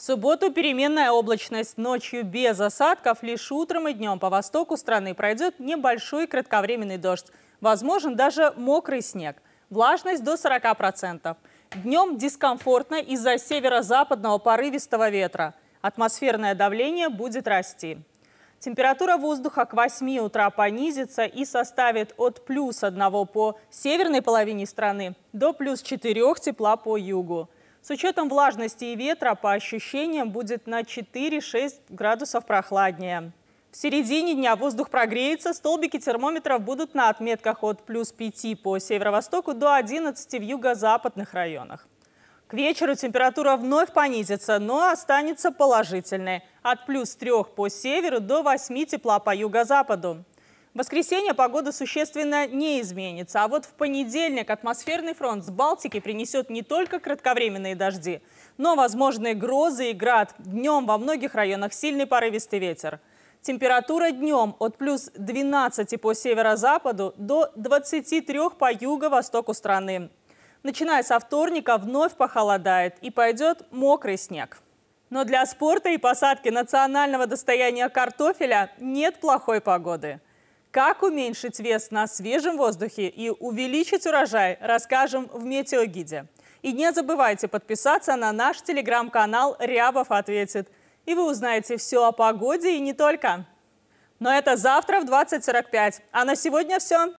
В субботу переменная облачность ночью без осадков. Лишь утром и днем по востоку страны пройдет небольшой кратковременный дождь. Возможен даже мокрый снег. Влажность до 40%. Днем дискомфортно из-за северо-западного порывистого ветра. Атмосферное давление будет расти. Температура воздуха к 8 утра понизится и составит от плюс 1 по северной половине страны до плюс 4 тепла по югу. С учетом влажности и ветра по ощущениям будет на 4-6 градусов прохладнее. В середине дня воздух прогреется, столбики термометров будут на отметках от плюс 5 по северо-востоку до 11 в юго-западных районах. К вечеру температура вновь понизится, но останется положительной – от плюс 3 по северу до 8 тепла по юго-западу. В воскресенье погода существенно не изменится, а вот в понедельник атмосферный фронт с Балтики принесет не только кратковременные дожди, но возможные грозы и град. Днем во многих районах сильный порывистый ветер. Температура днем от плюс 12 по северо-западу до 23 по юго-востоку страны. Начиная со вторника вновь похолодает и пойдет мокрый снег. Но для спорта и посадки национального достояния картофеля нет плохой погоды – как уменьшить вес на свежем воздухе и увеличить урожай, расскажем в метеогиде. И не забывайте подписаться на наш телеграм-канал «Рябов ответит». И вы узнаете все о погоде и не только. Но это завтра в 20.45. А на сегодня все.